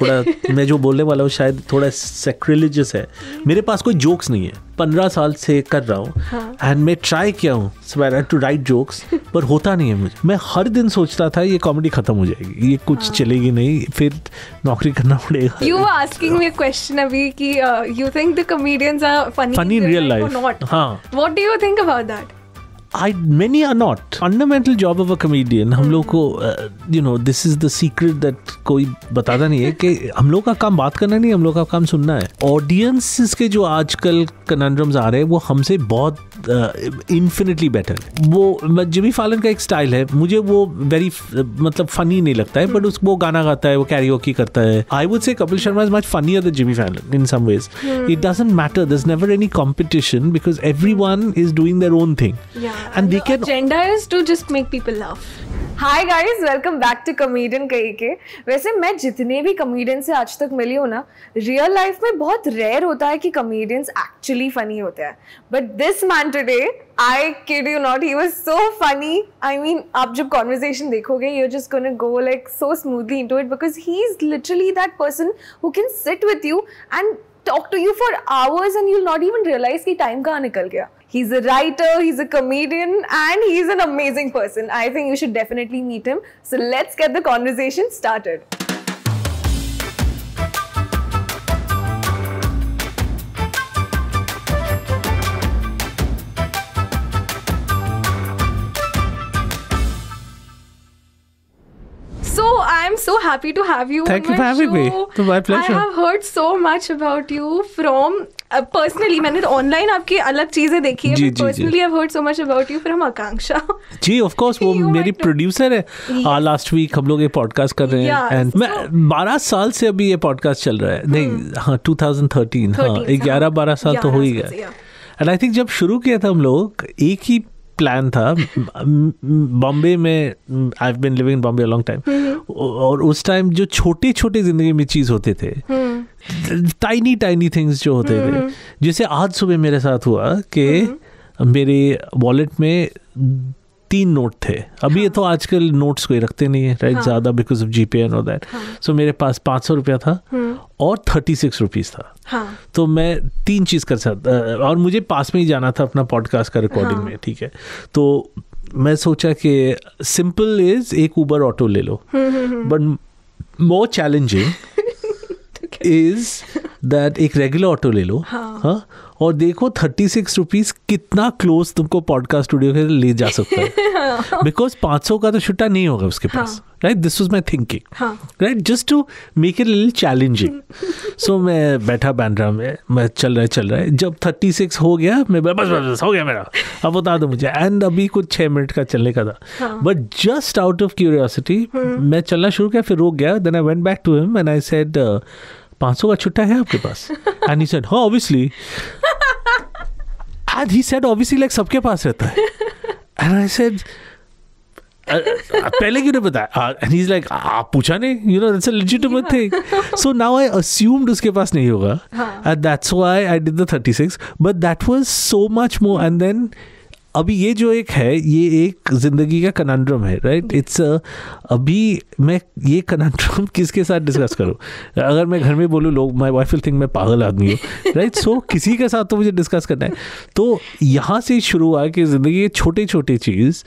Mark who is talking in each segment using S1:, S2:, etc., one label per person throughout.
S1: थोड़ा मैं जो बोलने वाला हूँ शायद थोड़ा सेक्रिलिजियस है मेरे पास कोई जोक्स नहीं है पंद्रह साल से कर रहा हूँ एंड हाँ. मैं ट्राई किया हूँ टू राइट जोक्स पर होता नहीं है मुझे मैं हर दिन सोचता था ये कॉमेडी खत्म हो जाएगी ये कुछ हाँ. चलेगी नहीं फिर नौकरी करना पड़ेगा यू
S2: आस्किंग मी क्वेश्चन अभी कि you think the comedians are funny funny in real life हाँ what do you think about that
S1: I many are not fundamental job of a comedian हम लोग को you know this is the secret that कोई बताता नहीं है कि हम लोग का काम बात करना नहीं हम लोग का काम सुनना है ऑडियंसिस के जो आजकल कनंड्रम्स आ रहे हैं वो हमसे बहुत इन्फिनिटली uh, बेटर है वो जिमी फालन का एक स्टाइल है मुझे वो वेरी uh, मतलब फनी नहीं लगता है बट उस वो गाना गाता है वो कैरियोकी करता है I would say Kapil Sharma is much funnier the Jimmy Fallon in some ways it doesn't matter दस never any competition because every one is doing their own thing and
S2: we can. Agenda is to just make people laugh. Hi guys, welcome back to Comedian कही वैसे मैं जितने भी comedian से आज तक मिली हूँ ना रियल लाइफ में बहुत रेयर होता है कि कमेडियंस एक्चुअली फनी होते हैं but this man today I kid you not he was so funny I mean आप जब कॉन्वर्जेशन देखोगे you just can go like so smoothly into it because he is literally that person who can sit with you and talk to you for hours and you not even realise कि time कहाँ निकल गया He's a writer, he's a comedian, and he's an amazing person. I think you should definitely meet him. So let's get the conversation started. So I'm so happy to have you. Thank you for having show.
S1: me. It's my pleasure. I have
S2: heard so much about you from personally uh, मैंने तो online आपकी अलग चीजें देखी है personally I heard so much about you from Akanksha
S1: ji of course वो oh मेरी producer है आ लास्ट वीक हम लोग ये पॉडकास्ट कर रहे हैं एंड मैं 12 साल से अभी ये पॉडकास्ट चल रहा है hmm. नहीं हां 2013 हां 11 12 साल तो हो ही गया एंड आई थिंक जब शुरू किया था हम लोग एक ही प्लान था बॉम्बे में I been living Bombay long time और उस टाइम जो छोटे छोटे जिंदगी में चीज होते थे टाइनी टाइनी थिंग्स जो होते थे हम्म। जैसे आज सुबह मेरे साथ हुआ कि हम्म। मेरे वॉलेट में तीन नोट थे अभी हाँ. ये तो हाँ। आजकल नोट्स कोई रखते नहीं है राइट हाँ. ज्यादा बिकॉज ऑफ जी पे दैट सो मेरे पास पाँच सौ रुपया था हाँ। और थर्टी सिक्स रुपीज़ था हाँ. तो मैं तीन चीज़ कर सकता और मुझे पास में ही जाना था अपना पॉडकास्ट का रिकॉर्डिंग हाँ. में ठीक है तो मैं सोचा कि सिंपल इज एक ऊबर ऑटो ले लो
S3: but
S1: more challenging is that एक रेगुलर ऑटो ले लो हाँ, हाँ और देखो थर्टी सिक्स रुपीज कितना क्लोज तुमको पॉडकास्ट स्टूडियो के ले जा सकता
S3: है बिकॉज
S1: हाँ। पाँच सौ का तो छुट्टा नहीं होगा उसके हाँ। पास right this was my thinking right just to make it lil challenging so मैं बैठा बैंड्रा में मैं चल रहा है चल रहा है जब थर्टी सिक्स हो गया मैं बस बस बस हो गया मेरा अब बता दो मुझे एंड अभी कुछ छः मिनट का चलने का था but just out of curiosity मैं चलना शुरू किया फिर रोक गया then I went back to him and I said पांच सौ का छुट्टा है आपके पास एंड सेड हाँ obviously and he said obviously like सबके पास रहता है एंड आई सेड पहले क्यों नहीं बताया एंड ही लाइक आप पूछा नहीं you know that's a legitimate thing so now I assumed उसके पास नहीं होगा and that's why I did the 36 but that was so much more and then अभी ये जो एक है ये एक जिंदगी का कनाड्रम है राइट इट्स अभी मैं ये कनाड्रम किसके साथ डिस्कस करूँ अगर मैं घर में बोलूँ लोग माई वाइफ विल थिंक मैं पागल आदमी हूँ राइट सो किसी के साथ तो मुझे डिस्कस करना है तो यहाँ से शुरू हुआ कि जिंदगी के छोटे छोटे चीज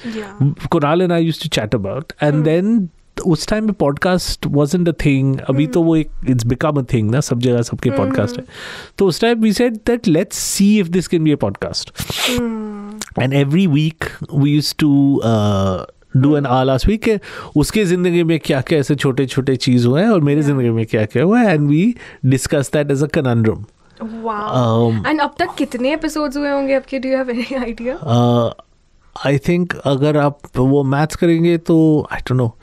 S1: Kunal and I use to chat about and then उस टाइम पे podcast was in the thing अभी तो वो एक इट्स बिकम अ थिंग ना सब जगह सबके पॉडकास्ट hmm. है तो उस time we said that let's see if this can be a podcast and every week we use to do an hour last week उसके ज़िंदगी में क्या क्या ऐसे छोटे छोटे चीज़ हुए हैं और मेरे ज़िंदगी में क्या क्या हुआ है and we discuss that as a conundrum
S2: and अब तक कितने एपिसोड्स हुए होंगे आपके do have any
S1: idea I think अगर आप वो मैथ्स करेंगे तो I don't know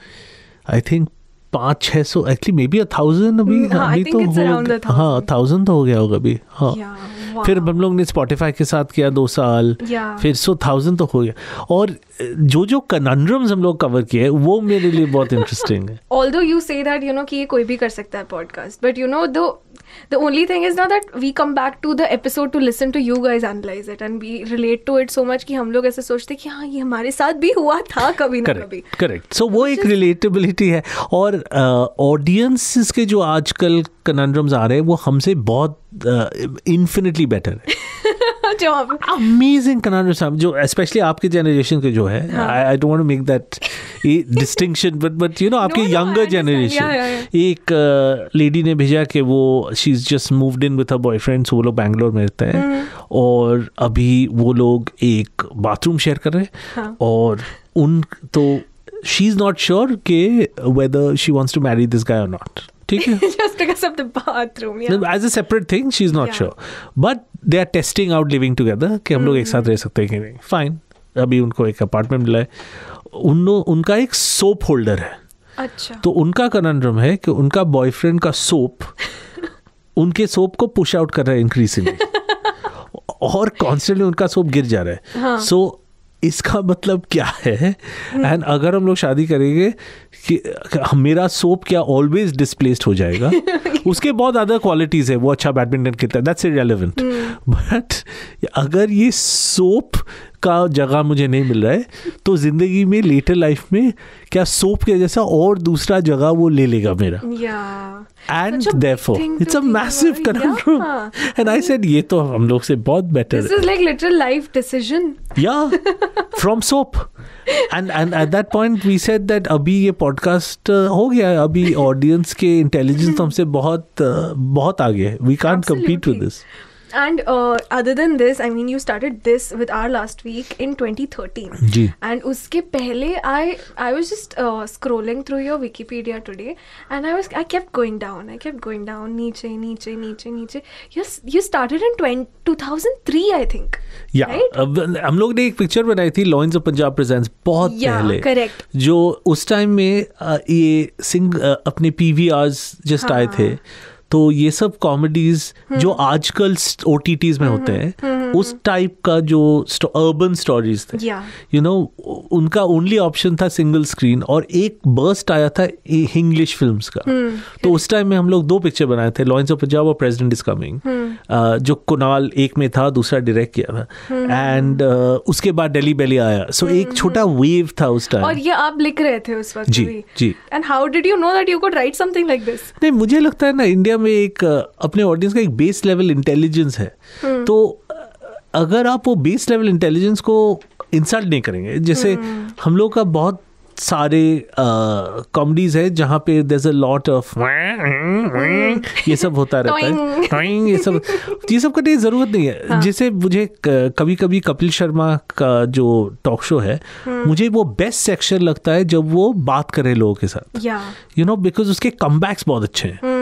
S1: I think पाँच छः सौ actually maybe a thousand अभी mm, हाँ, अभी तो हो हाँ थाउजेंड तो हो गया होगा अभी हाँ फिर हम लोग ने स्पॉटिफाई के साथ किया दो साल फिर सो थाउजेंड तो हो गया और जो जो कनंड्रम्स हम लोग कवर किए वो मेरे लिए बहुत इंटरेस्टिंग है
S2: ऑल दो you say that you no कि ये कोई भी कर सकता है podcast but you know though The only thing is now that we come back to the episode to listen to you guys analyze it and we relate to it so much कि हम लोग ऐसे सोचते कि हाँ ये हमारे साथ भी हुआ था कभी ना
S1: कभी करेक्ट सो वो एक रिलेटेबिलिटी है और ऑडियंसेस के जो आजकल कनंड्रम्स आ रहे हैं वो हमसे बहुत इन्फिनिटली बेटर है अमेजिंग कनाडा साहब जो स्पेशली आपके जनरेशन के जो है I don't make that distinction but but you know आपके यंगर जनरेशन एक लेडी uh, ने भेजा कि वो she is just moved in with her boyfriends वो लोग बैंगलोर में रहते हैं हाँ। और अभी वो लोग एक बाथरूम शेयर कर रहे हैं हाँ। और उन तो शी इज नॉट श्योर के whether she wants to marry this guy not
S3: ठीक है just
S2: because of the bathroom yeah
S1: as a separate thing she's not yeah. sure but they are testing out living together कि हम लोग एक साथ रह सकते हैं कि नहीं फाइन अभी उनको एक अपार्टमेंट मिला है उन उनका एक सोप होल्डर है अच्छा तो उनका कनंड्रम है कि उनका बॉयफ्रेंड का सोप उनके सोप को पुश आउट कर रहा है इंक्रीजिंगली और कॉन्स्टेंटली उनका सोप गिर जा रहा है सो हाँ. so, इसका मतलब क्या है एंड अगर हम लोग शादी करेंगे कि मेरा सोप क्या ऑलवेज डिस्प्लेस्ड हो जाएगा उसके बहुत अदर क्वालिटीज़ है वो अच्छा बैडमिंटन खेलता है दैट्स रेलिवेंट बट अगर ये सोप का जगह मुझे नहीं मिल रहा है तो ज़िंदगी में लेटर लाइफ में क्या सोप के जैसा और दूसरा जगह वो ले लेगा मेरा and therefore it's a massive and I said ये तो हम लोग से बहुत better this
S2: is like life decision
S1: या from soap and and at that point we said that अभी ये पॉडकास्ट uh, हो गया है अभी ऑडियंस के इंटेलिजेंस हमसे बहुत uh, बहुत आगे है we can't compete with this
S2: And uh, other than this, I mean, you started this with our last week in 2013. जी. And उसके पहले I I was just uh, scrolling through your Wikipedia today, and I was I kept going down, I kept going down, नीचे नीचे नीचे नीचे. You you started in 20, 2003 I
S1: think. Yeah. Right? Uh, हम लोग ने एक पिक्चर बनाई थी लॉइंस ऑफ पंजाब प्रेजेंट्स बहुत yeah, पहले. करेक्ट. जो उस टाइम में uh, ये सिंग uh, अपने पीवीआर्स जस्ट हाँ. आए थे. तो ये सब कॉमेडीज जो हम्म। आजकल ओ में होते हम्म, हैं हम्म, उस टाइप का जो अर्बन स्टोरीज थे यू नो उनका ओनली ऑप्शन था सिंगल स्क्रीन और एक बर्स्ट आया था इंग्लिश फिल्म्स का तो उस टाइम में हम लोग दो पिक्चर बनाए थे लॉन्स ऑफ पंजाब और प्रेजिडेंट इज कमिंग जो कुनाल एक में था दूसरा डायरेक्ट किया था एंड उसके बाद डेली बेली आया सो एक छोटा वेव था उस टाइम और
S3: ये
S2: आप लिख रहे थे उस वक्त जी जी and how did you know that you could write something like this
S1: नहीं मुझे लगता है ना इंडिया मीडिया में एक अपने ऑडियंस का एक बेस लेवल इंटेलिजेंस है हम्म। तो अगर आप वो बेस लेवल इंटेलिजेंस को इंसल्ट नहीं करेंगे जैसे हम्म। हम लोग का बहुत सारे कॉमेडीज है जहाँ पे देर अ लॉट ऑफ ये सब होता रहता है ये सब ये सब करने की ज़रूरत नहीं है हाँ. जैसे मुझे कभी कभी कपिल शर्मा का जो टॉक शो है हम्म। मुझे वो बेस्ट सेक्शन लगता है जब वो बात करे लोगों के साथ यू नो बिकॉज उसके कम बहुत अच्छे हैं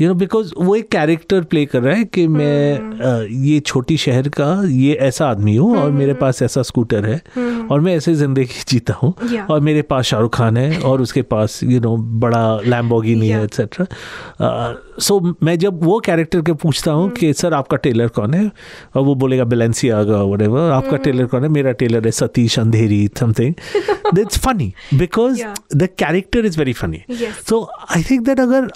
S1: यू नो बिकॉज वो एक कैरेक्टर प्ले कर रहा है कि मैं हम्म। ये छोटी शहर का ये ऐसा आदमी हूँ और मेरे हम्म। पास ऐसा स्कूटर है हम्म। और मैं ऐसे ज़िंदगी जीता हूँ और मेरे पास शाहरुख खान है और उसके पास यू नो बड़ा लैम्बोगिनी है एक्सेट्रा सो मैं जब वो कैरेक्टर के पूछता हूँ कि सर आपका टेलर कौन है और वो बोलेगा बेलेंसी आगा वटेवर आपका टेलर कौन है मेरा टेलर है Satish Andheri something that's funny because the character is very funny so I think that अगर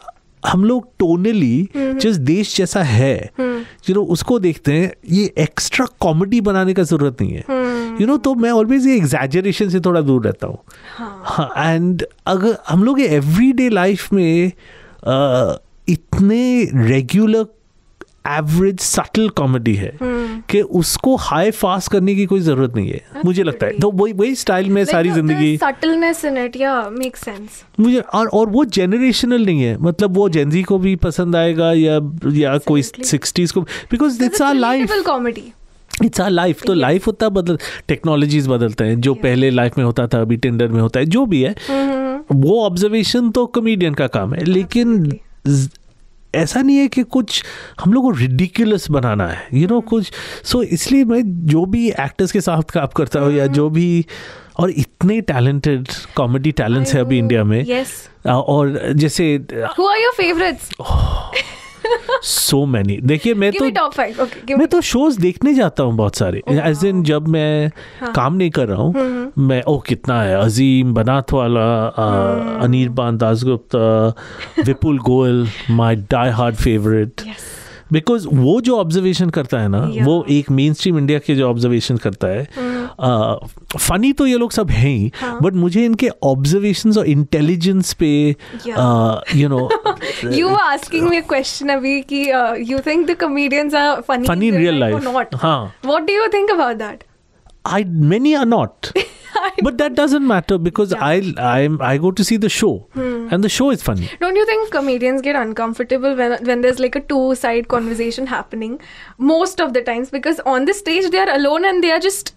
S1: हम लोग टोनली जिस हम्म। देश जैसा है यू हम्म। नो उसको देखते हैं ये एक्स्ट्रा कॉमेडी बनाने का जरूरत नहीं है यू हम्म। नो तो मैं ऑलवेज ये एग्जैजरेशन से थोड़ा दूर रहता हूँ एंड हाँ। हाँ, अगर हम लोग एवरी डे लाइफ में इतने रेगुलर एवरेज सटल कॉमेडी है hmm. कि उसको हाई फास्ट करने की कोई जरूरत नहीं है That's मुझे लगता है तो वही वही स्टाइल में सारी जिंदगी
S2: सटलनेस इन इट या मेक सेंस
S1: मुझे और और वो जनरेशनल नहीं है मतलब वो जेंजी को भी पसंद आएगा या या कोई सिक्सटीज को because it's our life comedy it's our life तो लाइफ होता बदल टेक्नोलॉजीज बदलते हैं जो पहले लाइफ में होता था अभी टेंडर में होता है जो भी है mm-hmm. वो ऑब्जर्वेशन तो कॉमेडियन का काम है लेकिन ऐसा नहीं है कि कुछ हम लोग को रिडिकुलस बनाना है यू you नो know, कुछ सो so, इसलिए मैं जो भी एक्टर्स के साथ काम करता हूँ या जो भी और इतने टैलेंटेड कॉमेडी टैलेंट्स हैं अभी इंडिया में yes. और जैसे Who
S2: are your favorites? Oh,
S1: so many देखिए मैं तो okay, मैं तो शोज देखने जाता हूँ बहुत सारे एज oh, इन जब मैं हाँ. काम नहीं कर रहा हूँ हम्म, हम्म। मैं ओ oh, कितना है अजीम बनाथ वाला पान हाँ। Das Gupta Vipul Goyal my die hard favourite because वो जो ऑब्जर्वेशन करता है ना वो एक मेन स्ट्रीम इंडिया के जो ऑब्जर्वेशन करता है हम्म। फनी तो ये लोग सब हैं ही बट मुझे इनके ऑब्जर्वेशन और इंटेलिजेंस पे you know you
S2: asking me question अभी कि you think the comedians are funny funny in real life not हां what do you think about that
S1: many are not. but that doesn't matter because yeah. I I'm, I go to see the show hmm. and the show is funny.
S2: Don't you think comedians get uncomfortable when when there's like a two side conversation happening most of the times because on the stage they are alone and they are just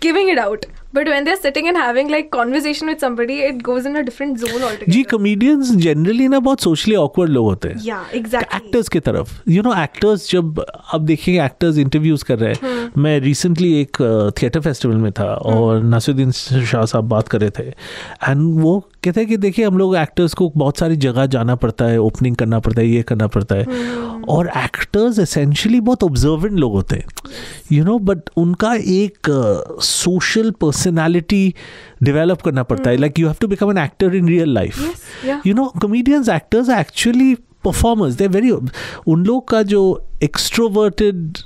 S2: giving it out. But when they're sitting and having like conversation with somebody, it goes in a different zone altogether.
S1: जी comedians generally ना बहुत socially awkward लोग होते हैं.
S2: Yeah, exactly.
S1: Actors की तरफ, you know, actors जब अब देखेंगे actors interviews कर रहे हैं. मैं recently एक theater festival में था और नासुद्दीन शाह साहब बात कर रहे थे, and वो कहते हैं कि देखिए हम लोग एक्टर्स को बहुत सारी जगह जाना पड़ता है ओपनिंग करना पड़ता है ये करना पड़ता है हम्म। और एक्टर्स एसेंशली बहुत ऑब्जर्वेंट लोग होते हैं यू नो बट उनका एक सोशल पर्सनैलिटी डेवलप करना पड़ता है like you have to become an actor in real life you know comedians actors actually performers they very उन लोग का जो एक्सट्रोवर्टेड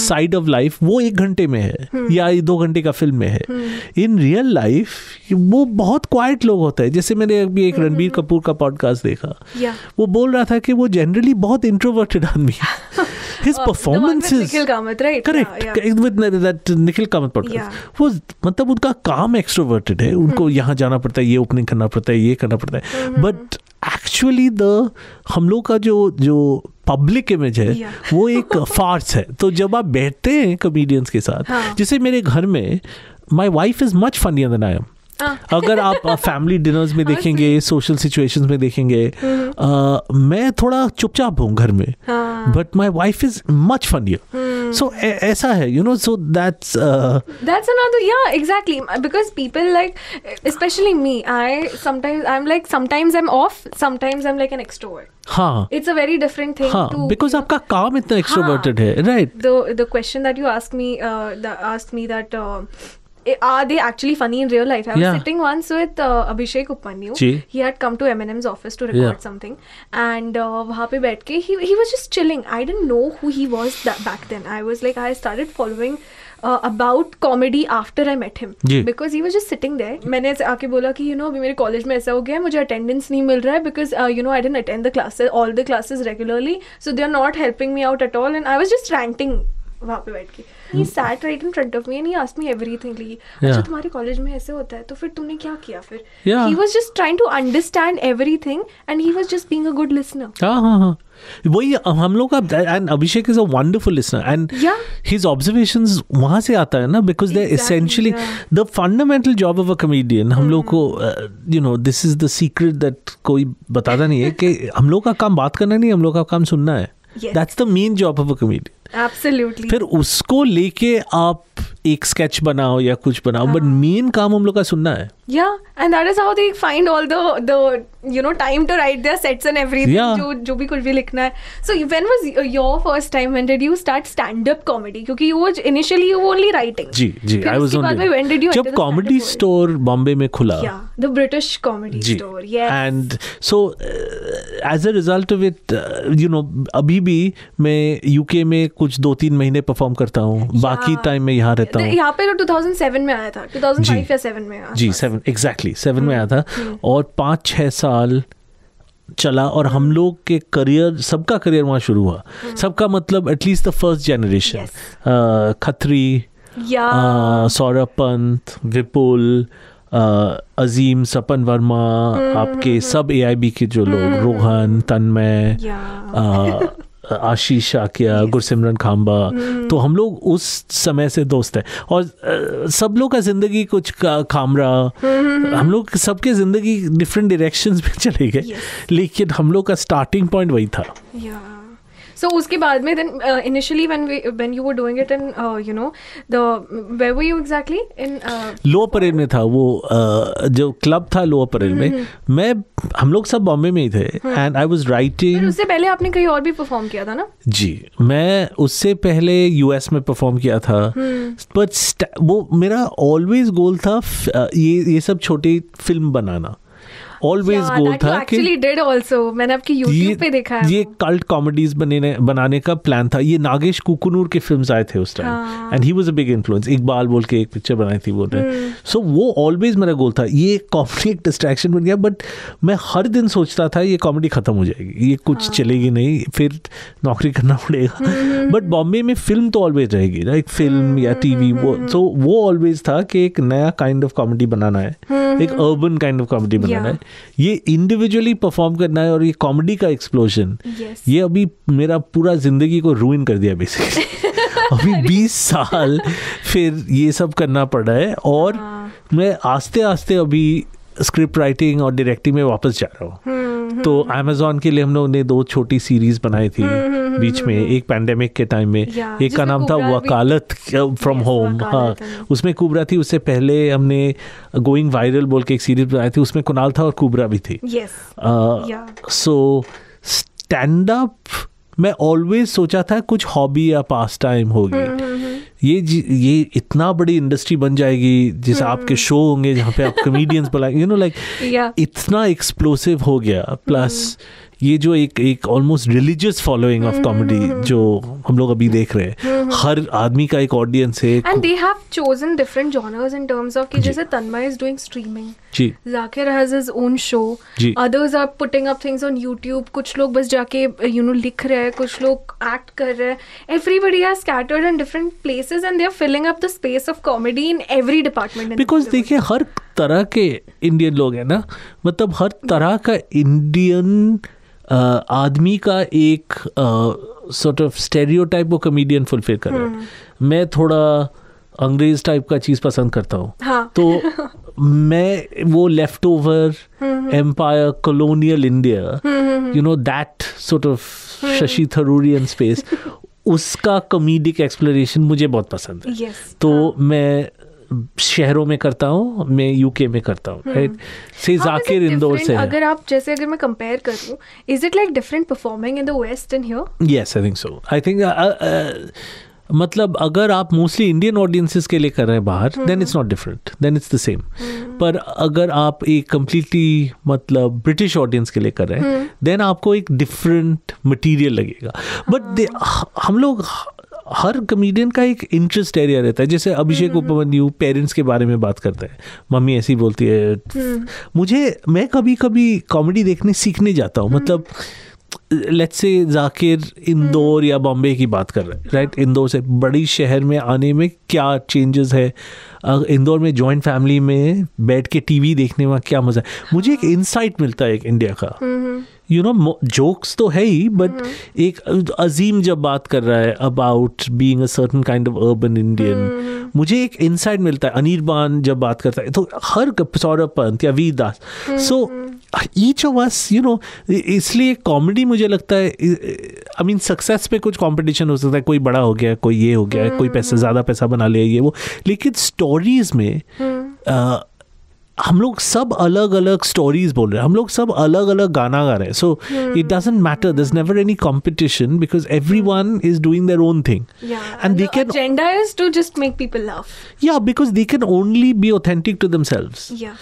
S1: साइड ऑफ लाइफ वो एक घंटे में है hmm. या दो घंटे का फिल्म में है इन रियल लाइफ वो बहुत क्वाइट लोग होता है जैसे मैंने अभी एक hmm. रणबीर कपूर का पॉडकास्ट देखा yeah. वो बोल रहा था कि वो जनरली बहुत इंट्रोवर्टेड आदमी है
S2: his performances correct
S1: with Nikhil Kamath podcast वो मतलब उनका काम एक्सट्रोवर्टेड है उनको hmm. यहाँ जाना पड़ता है ये ओपनिंग करना पड़ता है ये करना पड़ता है बट hmm. एक्चुअली द हम लोग का जो जो पब्लिक इमेज है वो एक फार्स है तो जब आप बैठते हैं कमेडियंस के साथ हाँ. जैसे मेरे घर में my wife is much funnier than I am अगर आप फैमिली हाँ डिनर्स में देखेंगे सोशल सिचुएशंस में देखेंगे मैं थोड़ा चुपचाप हूँ घर में but my wife is much funnier so ऐसा है you know so that's that's
S2: another या exactly because people like specially me I sometimes I am like sometimes I am off sometimes I am like an extrovert हाँ it's a very different thing हाँ
S1: because आपका काम इतना extroverted हाँ। है right
S2: the the question that you ask me ask me that are they actually funny in real life? I was yeah. sitting once with uh, Abhishek Upanyu. Gee. He had come to Eminem's office to record yeah. something, and uh, वहाँ पे बैठ के he he was just chilling. I didn't know who he was that back then. I was like I started following. Uh, about comedy after I met him because he was just sitting there. मैंने ऐसे आके बोला कि you know अभी मेरे college में ऐसा हो गया है मुझे अटेंडेंस नहीं मिल रहा है because you know I didn't attend the classes all the classes regularly so they are not helping me out at all and I was just ranting वहाँ पे बैठ के ही sat right in front of me and he ask me everything ली अच्छा तुम्हारे college में ऐसे होता है तो फिर तूने क्या किया फिर he was just trying to understand everything and he was just being a good listener
S1: हां हां हां वही हम लोग का and Abhishek is a wonderful listener and his observations वहां से आता है ना because they essentially the fundamental job of a comedian हम लोग को you know this is the secret that कोई बताता नहीं है कि हम लोग का काम बात करना नहीं हम लोग का काम सुनना है that's the main job of a comedian
S2: absolutely फिर
S1: उसको लेके आप एक स्केच बनाओ या कुछ बनाओ बट मेन हाँ। काम हम लोग का सुनना है
S2: या and that is how they find all the the you know time to write their sets and everything जो जो भी कुछ भी लिखना है so when was your first time when did you start stand up comedy क्योंकि you was initially you only writing
S1: जी जी I was only when did you जब कॉमेडी स्टोर बॉम्बे में खुला या
S2: the British comedy
S1: store yes and so as a result of it you know अभी भी मैं यूके में कुछ दो तीन महीने परफॉर्म करता हूँ बाकी टाइम में यहाँ बना रहता हूँ यहाँ
S2: पे तो 2007 में आया था 2005 जी, या 7 में आया
S1: जी सेवन एग्जैक्टली सेवन में आया था हम्म, हम्म। और पाँच छः साल चला और हम हम्म। लोग के करियर सबका करियर वहाँ शुरू हुआ सबका मतलब at least the first generation Khatri या सौरभ पंत विपुल अजीम सपन वर्मा आपके सब एआईबी के जो लोग रोहन तन्मय आशीष आकिया yes. गुरसिमरन खाम्बा hmm. तो हम लोग उस समय से दोस्त हैं और सब लोग का ज़िंदगी कुछ का खामरा hmm. हम लोग सबके ज़िंदगी डिफरेंट डायरेक्शंस में चले गए yes. लेकिन हम लोग का स्टार्टिंग पॉइंट वही था
S2: yeah. सो उसके बाद में then initially when we when you were doing it in you know the where were you exactly in
S1: Lower Parel में था वो uh, जो क्लब था लो परेड में हम्म, हम्म। मैं हम लोग सब बॉम्बे में ही थे एंड आई वाज राइटिंग उससे
S2: पहले आपने कहीं और भी परफॉर्म किया था ना
S1: जी मैं उससे पहले यूएस में परफॉर्म किया था बट हम्म। वो मेरा ऑलवेज गोल था uh, ये ये सब छोटी फिल्म बनाना ऑलवेज गोल था कि
S2: डेड आल्सो मैंने आपके YouTube पे देखा है ये
S1: कल्ट कॉमेडीज बनाने बनाने का प्लान था ये नागेश कुकुनूर के फिल्म्स आए थे उस time and he was a big influence Iqbal बोल के एक पिक्चर बनाई थी वो ने सो हम्म। वो ऑलवेज मेरा गोल था ये कॉमेडी एक डिस्ट्रैक्शन बन गया बट मैं हर दिन सोचता था ये कॉमेडी खत्म हो जाएगी ये कुछ हाँ। चलेगी नहीं फिर नौकरी करना पड़ेगा बट बॉम्बे हम्म, हम्म, में फिल्म तो ऑलवेज रहेगी ना एक फिल्म या टीवी वो तो वो ऑलवेज था कि एक नया काइंड ऑफ कॉमेडी बनाना है एक अर्बन काइंड ऑफ कॉमेडी बनाना है ये इंडिविजुअली परफॉर्म करना है और ये कॉमेडी का एक्सप्लोजन yes. ये अभी मेरा पूरा जिंदगी को रूइन कर दिया बेसिकली अभी बीस साल फिर ये सब करना पड़ रहा है और हाँ। मैं आस्ते आस्ते अभी स्क्रिप्ट राइटिंग और डायरेक्टिंग में वापस जा रहा हूँ हम्म, तो अमेजोन हम्म। के लिए हम लोगों ने दो छोटी सीरीज बनाई थी हम्म, बीच में हम्म, हम्म, एक पैंडेमिक के टाइम में एक का नाम था वकालत फ्रॉम होम हाँ उसमें कुबरा थी उससे पहले हमने गोइंग वायरल बोल के एक सीरीज बनाई थी उसमें कुनाल था और कुबरा भी थी सो स्टैंड अप मैं ऑलवेज सोचा था कुछ हॉबी या पास टाइम होगी ये ये इतना बड़ी इंडस्ट्री बन जाएगी जैसे हम्म। आपके शो होंगे जहाँ पे आप कमेडियंस बुलाएंगे यू नो लाइक इतना एक्सप्लोसिव हो गया प्लस hmm. ये जो एक एक almost religious following of comedy जो हम लोग अभी देख रहे हैं mm-hmm. हर आदमी का एक ऑडियंस है and they
S2: have chosen different genres in terms of कि जैसे तन्मय इज डूइंग स्ट्रीमिंग जी Zakir has his own show others are putting up things on YouTube कुछ लोग बस जाके यू नो लिख रहे हैं कुछ लोग एक्ट कर रहे हैं everybody are scattered in different places and they are filling up the space of comedy in every department because देखिए
S1: हर तरह के इंडियन लोग हैं ना मतलब हर तरह का इंडियन आदमी का एक सॉर्ट ऑफ स्टेरियो टाइप वो कमेडियन फुलफिल कर रहा है हम्म। मैं थोड़ा अंग्रेज टाइप का चीज़ पसंद करता हूँ हाँ. तो मैं वो left over empire colonial India you know that sort of Shashi Tharoorian space उसका कॉमेडिक एक्सप्लोरेशन मुझे बहुत पसंद है yes, तो हाँ. मैं शहरों में करता हूँ मैं यूके में करता हूँ राइट हम्म। से जाकिर इंदौर से अगर
S2: आप जैसे अगर मैं कंपेयर करूँ is it like different performing in the west and here
S1: yes I think so I think मतलब अगर आप मोस्टली इंडियन ऑडियंसिस के लिए कर रहे हैं बाहर then it's not different then it's the same पर अगर आप एक कम्प्लीटली मतलब ब्रिटिश ऑडियंस के लिए कर रहे हैं देन हम्म। आपको एक डिफरेंट मटीरियल लगेगा बट हाँ। हम लोग हर कमेडियन का एक इंटरेस्ट एरिया रहता है जैसे अभिषेक हम्म, हम्म, हम्म। उपमन्यु पेरेंट्स के बारे में बात करते हैं मम्मी ऐसी बोलती है मुझे मैं कभी कभी कॉमेडी देखने सीखने जाता हूँ मतलब लेट्स से जाकिर इंदौर या बॉम्बे की बात कर रहे हैं राइट इंदौर से बड़ी शहर में आने में क्या चेंजेस है इंदौर में जॉइंट फैमिली में बैठ के टीवी देखने में क्या मज़ा है मुझे एक इंसाइट हाँ। मिलता है एक इंडिया का यू नो जोक्स तो है ही बट mm-hmm. एक अजीम जब बात कर रहा है about being a certain kind of urban Indian मुझे एक इंसाइट मिलता है अनिर्बान जब बात करता है तो हर सौरभ पंत या Vir Das so each of us you know इसलिए कॉमेडी मुझे लगता है आई मीन सक्सेस पे कुछ कंपटीशन हो सकता है कोई बड़ा हो गया कोई ये हो गया कोई पैसा mm-hmm. ज़्यादा पैसा बना लिया ये वो लेकिन स्टोरीज में mm-hmm. हम लोग सब अलग अलग स्टोरीज बोल रहे हैं हम लोग सब अलग अलग गाना गा रहे हैं सो इट डजेंट मैटर दस never any competition because every one is doing their own thing and they can agenda is to
S2: just make people
S3: love
S1: या because they can only be authentic to selves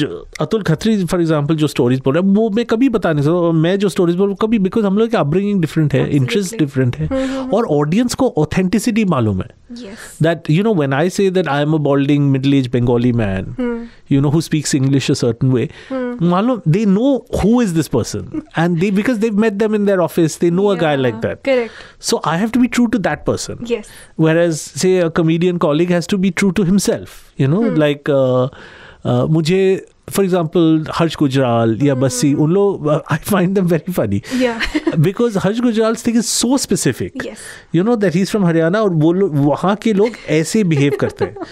S1: जो Atul Khatri for example जो stories बोल रहे हैं वो मैं कभी बता नहीं सकता मैं जो स्टोरीज बोल कभी बिकॉज हम लोग की अपब्रिंगिंग डिफरेंट है इंटरेस्ट डिफरेंट है hmm, hmm, hmm. और ऑडियंस को ऑथेंटिसिटी मालूम है Yes. That, you know, when I say that I'm a balding middle aged Bengali man, hmm. you know, who speaks English a certain way, hmm. they know who is this person. and they, because they've met them in their office, they know yeah, a guy like that. Correct. So I have to be true to that person. Yes. Whereas, say, a comedian colleague has to be true to himself, you know, hmm. like, uh, मुझे for example Harsh Gujral या Bassi hmm. उन लोग I find them very funny because Harsh Gujral thing is so specific you know that is from Haryana और वो लोग वहाँ के लोग ऐसे बिहेव करते हैं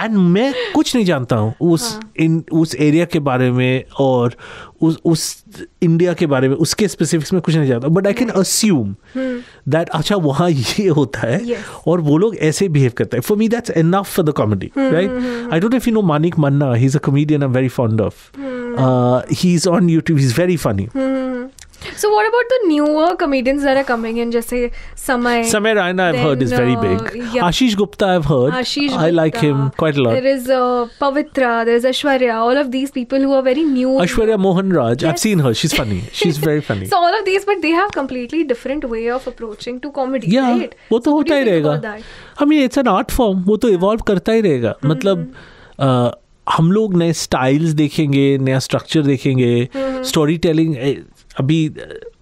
S1: एंड मैं कुछ नहीं जानता हूँ उस हाँ. इन उस एरिया के बारे में और उस उस इंडिया के बारे में उसके स्पेसिफिक्स में कुछ नहीं जानता but I can assume
S3: that
S1: अच्छा वहाँ ये होता है yes. और वो लोग ऐसे बिहेव करते हैं for me that's enough for the comedy right I don't if you know Manik Manna he is a comedian I am very fond of he is on YouTube is very funny
S2: So what about the newer comedians that are coming in? Just say Samay. Samay Raina, I've then, heard is very big. Uh, yeah.
S1: Ashish Gupta, I've heard. Ashish Gupta. I like him quite a lot. There
S2: is uh, Pavitra. There is Ashwarya. All of these people who are very new.
S1: Ashwarya Mohan Raj. Yes. I've seen her. She's funny. She's very funny. so
S2: all of these, but they have completely different way of approaching to comedy. Yeah, right? वो तो होता ही रहेगा.
S1: I mean, it's an art form. वो तो evolve करता ही रहेगा. मतलब हम लोग नए स्टाइल्स देखेंगे नया स्ट्रक्चर देखेंगे स्टोरी टेलिंग अभी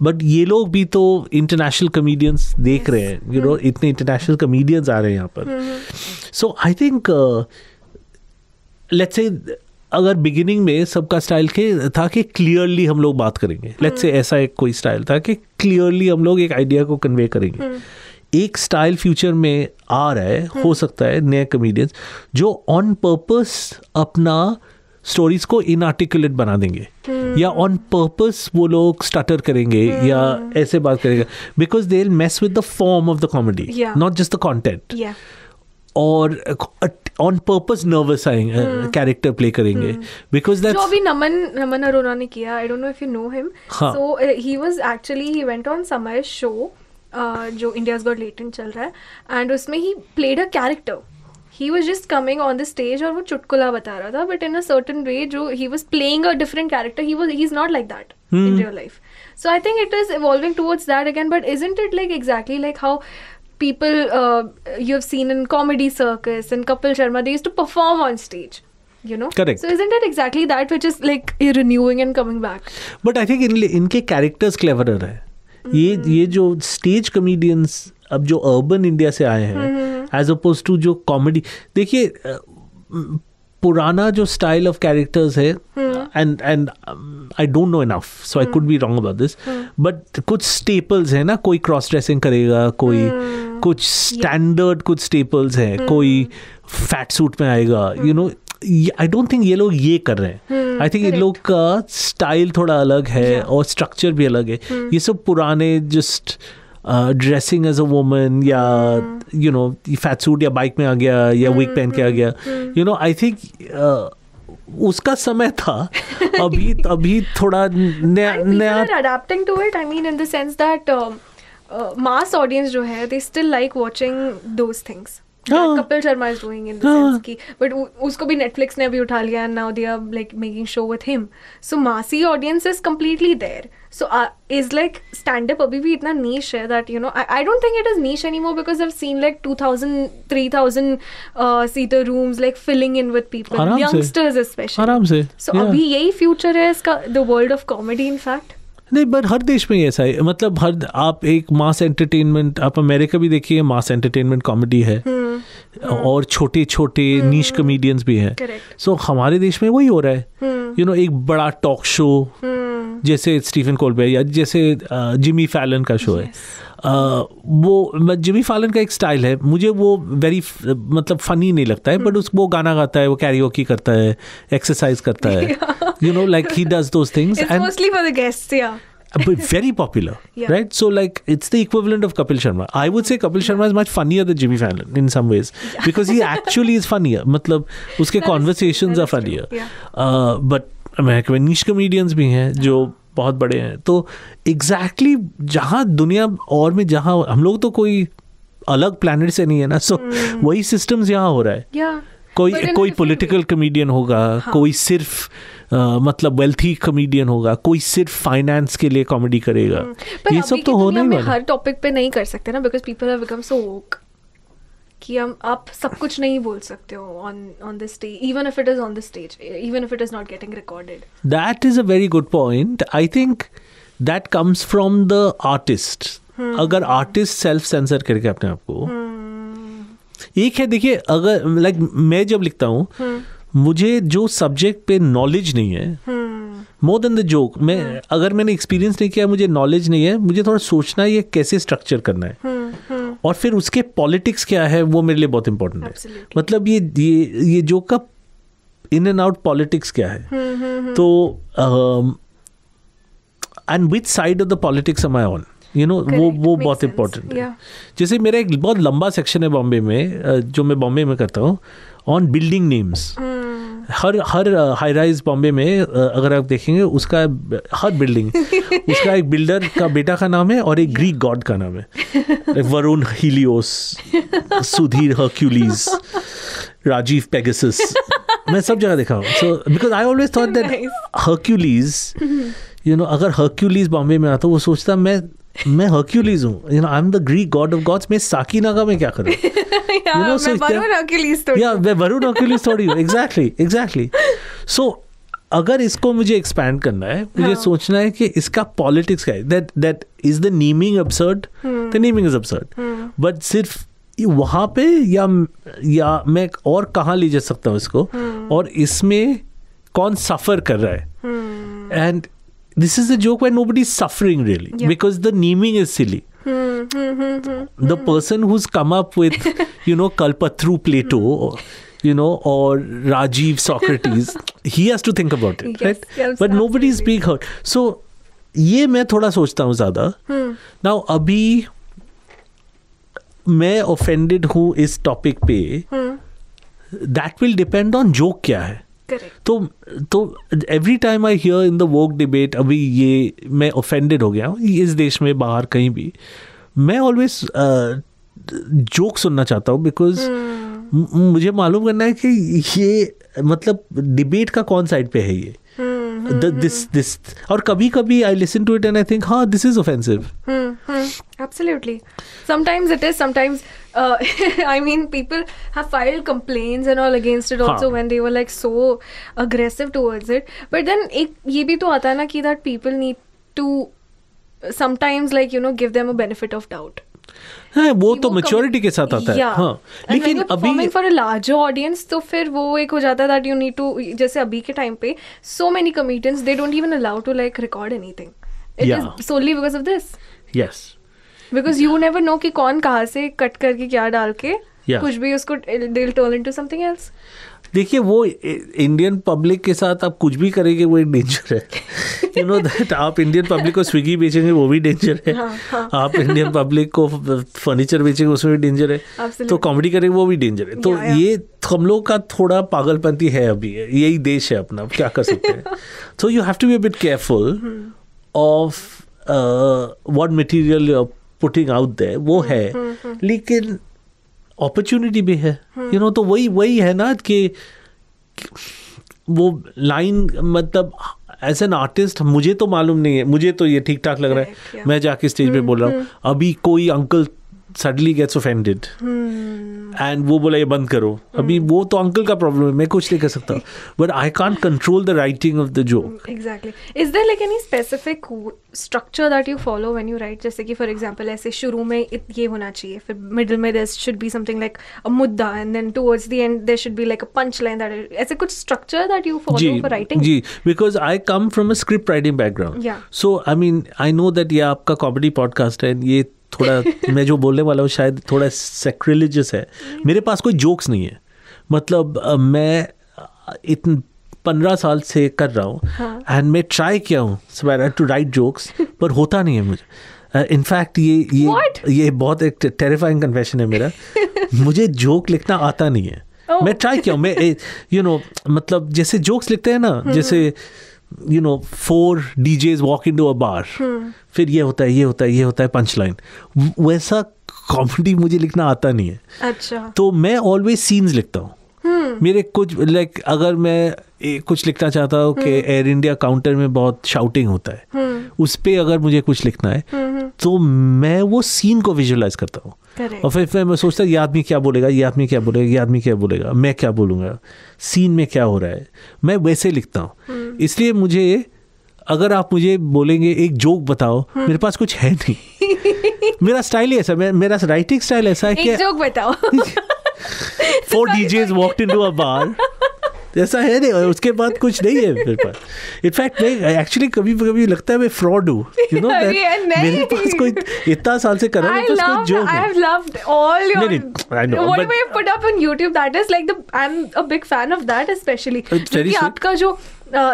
S1: बट ये लोग भी तो इंटरनेशनल कमेडियंस देख yes. रहे हैं यू नो mm-hmm. इतने इंटरनेशनल कमेडियंस आ रहे हैं यहाँ
S3: पर
S1: सो आई थिंक लेट्स से अगर बिगिनिंग में सबका स्टाइल के था कि क्लियरली हम लोग बात करेंगे लेट्स से mm-hmm. ऐसा एक कोई स्टाइल था कि क्लियरली हम लोग एक आइडिया को कन्वे करेंगे mm. एक स्टाइल फ्यूचर में आ रहा है हो mm. सकता है नए कमेडियंस जो ऑन पर्पस अपना स्टोरीज को इनआर्टिकुलेट बना देंगे hmm. या ऑन पर्पस वो लोग स्टटर करेंगे hmm. या ऐसे बात करेंगे because they mess with the form of the comedy not just the content और ऑन पर्पस नर्वस आएंगे कैरेक्टर प्ले करेंगे बिकॉज hmm. दैट जो अभी
S2: नमन नमन अरोरा ने किया I don't know if you know him so he was actually he went on summer show जो India's got latent चल रहा है एंड उसमें he played a character he was just coming on the stage और वो चुटकुला बता रहा था but in a certain way जो he was playing a different character he was he is not like that in real life so I think it is evolving towards that again but isn't it like exactly like how people uh, you've seen in comedy circus and Kapil Sharma, they used to perform on stage. You know? Correct. So isn't it exactly that which is like renewing and coming back?
S1: But I think in, इनके characters cleverer है. ये ये जो stage comedians अब जो urban India से आए हैं एज अपोज टू जो कॉमेडी देखिए पुराना जो स्टाइल ऑफ कैरेक्टर्स है
S3: and
S1: and I don't know enough so I could be wrong about this but कुछ स्टेपल्स है ना कोई क्रॉस ड्रेसिंग करेगा कोई हम्म। कुछ स्टैंडर्ड कुछ स्टेपल्स है हम्म। कोई फैट सूट में आएगा you know I don't think ये लोग ये कर रहे हैं आई हम्म, थिंक ये लोग का स्टाइल थोड़ा अलग है और स्ट्रक्चर भी अलग है ये सब पुराने just dressing as a woman या यू नो फैट सूट या बाइक में आ गया या वीक पहन के आ गया यू नो आई थिंक उसका समय था अभी अभी थोड़ा नया नया
S2: adapting to it I mean in the sense that mass audience जो है they still like watching those things हाँ। Kapil Sharma is doing in sense की बट उसको भी नेटफ्लिक्स ने अभी उठा लिया and now they are like making show with him so massy audience is completely there so is like stand up अभी भी इतना नीश है that you know I don't think it is niche any more because I seen like two thousand three thousand seater rooms like filling in with people youngsters special
S1: आराम से so अभी
S2: यही future है इसका the world of comedy in fact
S1: नहीं but हर देश में ही ऐसा है मतलब हर आप एक मास एंटरटेनमेंट आप अमेरिका भी देखिए मास एंटरटेनमेंट कॉमेडी है हम्म, हम्म। और छोटे छोटे नीच कॉमेडियंस भी हैं सो so, हमारे देश में वही हो रहा है यू हम्म। नो you know, एक बड़ा टॉक शो जैसे स्टीफन कोलबे या जैसे जिमी uh, फैलन का शो yes. है वो जिमी फालन का एक स्टाइल है मुझे वो वेरी मतलब फ़नी नहीं लगता है बट उस वो गाना गाता है वो कैरियोकी करता है एक्सरसाइज करता है you know like he does those things and mostly
S2: for the guests या
S1: but very popular, yeah. right? So like it's the equivalent of Kapil Sharma. I would say Kapil Sharma is much funnier than Jimmy Fallon in some ways because he actually is funnier. मतलब उसके that conversations is, are funnier. Yeah. Uh, but America में niche comedians भी हैं जो बहुत बड़े हैं तो एग्जैक्टली exactly जहाँ दुनिया और में जहाँ हम लोग तो कोई अलग प्लानट से नहीं है ना सो so, hmm. वही सिस्टम्स यहाँ हो रहा है
S3: yeah. कोई कोई
S1: पॉलिटिकल कमेडियन होगा हाँ. कोई सिर्फ uh, मतलब वेल्थी कमेडियन होगा कोई सिर्फ फाइनेंस के लिए कॉमेडी करेगा hmm. ये सब तो होने में हर
S2: टॉपिक पे नहीं कर सकते ना because people have become so कि हम आप सब कुछ नहीं बोल सकते हो on on the stage even if it is on the stage even if it is not getting recorded
S1: that is a very good point I think that comes from the artist अगर artist self censor करके अपने आप को hmm. एक है देखिए अगर like like, मैं जब लिखता हूँ hmm. मुझे जो सब्जेक्ट पे नॉलेज नहीं है hmm. More than the joke मैं हाँ। अगर मैंने एक्सपीरियंस नहीं किया मुझे नॉलेज नहीं है मुझे थोड़ा सोचना है ये कैसे स्ट्रक्चर करना है हाँ, हाँ। और फिर उसके पॉलिटिक्स क्या है वो मेरे लिए बहुत इंपॉर्टेंट है मतलब ये ये ये जोक का इन एंड आउट पॉलिटिक्स क्या
S3: है
S1: तो and which side of the politics am I on you know वो वो बहुत इंपॉर्टेंट है जैसे मेरा एक बहुत लंबा सेक्शन है बॉम्बे में जो मैं बॉम्बे में करता हूँ ऑन बिल्डिंग नेम्स हर हर हाई राइज बॉम्बे में अगर आप देखेंगे उसका हर बिल्डिंग
S3: उसका
S1: एक बिल्डर का बेटा का नाम है और एक ग्रीक गॉड का नाम
S3: है
S1: Varun Helios Sudhir Hercules Rajiv Pegasus मैं सब जगह देखा हूँ so because I always thought that Hercules you know अगर हर्क्यूलीज बॉम्बे में आता वो सोचता मैं मैं हर्क्यूलीज हूँ you know I am the Greek god of gods मैं साकी नागा में क्या करूँ
S3: यू नो सो
S1: या मैं वरुण हर्क्यूलीज थोड़ी हूँ एग्जैक्टली एग्जैक्टली सो अगर इसको मुझे एक्सपैंड करना है मुझे हाँ. सोचना है कि इसका पॉलिटिक्स क्या है that that is the naming absurd the naming is absurd but सिर्फ वहाँ पे या या मैं और कहाँ ले जा सकता हूँ इसको hmm. और इसमें कौन सफ़र कर रहा है एंड हम्म। this is a joke where nobody's suffering really yeah. because the naming is silly. the person who's come up with, you know, Kalpatru Plato, or, you know, or Rajiv Socrates, he has to think about it, yes, right? Yes, but nobody's being hurt. So, ये मैं थोड़ा सोचता हूँ ज़्यादा now अभी मैं offended हूँ इस टॉपिक पे that will depend on joke क्या है तो तो every time I hear in the woke debate अभी ये मैं ऑफेंडेड हो गया हूँ इस देश में बाहर कहीं भी मैं ऑलवेज जोक सुनना चाहता हूँ बिकॉज hmm. हम्म। मुझे मालूम करना है कि ये मतलब डिबेट का कौन साइड पे है ये दिस hmm, दिस hmm, और कभी कभी I listen to it and I think हाँ this is offensive
S3: absolutely
S2: sometimes it is sometimes uh, I mean, people have filed complaints and all against it also huh. when they were like so aggressive towards it. But then, ek, to aata that people need to sometimes like you know give them a benefit of doubt.
S1: हाँ वो तो maturity के साथ आता है हाँ लेकिन अभी फॉर
S2: अ लार्जर ऑडियंस तो फिर वो एक हो जाता है दैट यू नीड टू जैसे अभी के टाइम पे so many comedians they don't even allow to like record anything it is solely because of this yes because you never know कि कौन कहाँ से कट करके क्या डाल के yeah. कुछ भी उसको दिल टर्न इनटू
S1: समथिंग एल्स देखिए वो इंडियन पब्लिक के साथ आप कुछ भी करेंगे वो एक डेंजर है यू नो दैट आप इंडियन पब्लिक को स्विगी बेचेंगे वो भी डेंजर है
S3: हाँ, हाँ। आप
S1: इंडियन पब्लिक को फर्नीचर बेचेंगे उसमें भी डेंजर है तो कॉमेडी करेंगे वो भी डेंजर है तो ये हम लोग का थोड़ा पागलपंती है अभी यही देश है अपना क्या कर सकते हैं तो you have to be bit careful of what material putting out they वो है हम्म, हम्म, हम्म। लेकिन अपॉर्चुनिटी भी है यू नो तो वही वही है ना कि वो लाइन मतलब एज एन आर्टिस्ट मुझे तो मालूम नहीं है मुझे तो ये ठीक ठाक लग रहा है मैं जाके स्टेज पे बोल रहा हूँ अभी कोई uncle suddenly gets offended and वो बोला ये बंद करो hmm. अभी वो तो अंकल का प्रॉब्लम है मैं कुछ नहीं कर सकता but I can't control the writing of the joke
S3: exactly
S2: is there like any specific structure that you follow when you write जैसे कि फॉर एग्जांपल ऐसे शुरू में ये होना चाहिए फिर मिडिल में there should be something like a मुद्दा and then towards the end there should be like a punch line that ऐसे कुछ structure that you follow for writing ji
S1: because I come from a script writing background so I mean I know that ये आपका comedy podcast है ये थोड़ा मैं जो बोलने वाला हूँ शायद थोड़ा सेक्रिलिजियस है मेरे पास कोई जोक्स नहीं है मतलब मैं इतन पंद्रह साल से कर रहा हूँ एंड हाँ। मैं ट्राई किया हूँ टू राइट जोक्स पर होता नहीं है मुझे इनफैक्ट ये ये ये बहुत एक टेरिफाइंग कन्फेशन है मेरा मुझे जोक लिखना आता नहीं है oh. मैं ट्राई किया हूँ मैं यू नो मतलब जैसे जोक्स लिखते हैं ना हम्म। जैसे you know four Jews walk into a bar फिर ये होता है ये होता है ये होता है पंच लाइन वैसा कॉमेडी मुझे लिखना आता नहीं है अच्छा तो मैं ऑलवेज सीन्स लिखता हूँ मेरे कुछ लाइक अगर मैं कुछ लिखना चाहता हूँ कि एयर इंडिया काउंटर में बहुत शाउटिंग होता है हम्म। उस पर अगर मुझे कुछ लिखना है हम्म, हम्म। तो मैं वो सीन को विजुअलाइज करता हूँ और फिर फिर मैं सोचता ये आदमी क्या बोलेगा ये आदमी क्या बोलेगा ये आदमी क्या बोलेगा मैं क्या बोलूँगा सीन में क्या हो रहा है मैं वैसे लिखता हूँ इसलिए मुझे अगर आप मुझे बोलेंगे एक जोक बताओ मेरे पास कुछ है
S3: नहीं
S1: मेरा स्टाइल ही ऐसा मेरा राइटिंग स्टाइल ऐसा है कि जोक
S2: बताओ
S1: Four DJs walked into a bar जैसा है नहीं उसके बाद कुछ नहीं है मेरे पास इनफैक्ट मैं एक्चुअली कभी कभी लगता है मैं फ्रॉड हूँ यू नो दैट मेरे पास कोई इतना साल से करा रहा हूँ कोई joke I have loved
S2: all your I know what we put up on YouTube that is like the I am a big fan of that specially क्योंकि आपका जो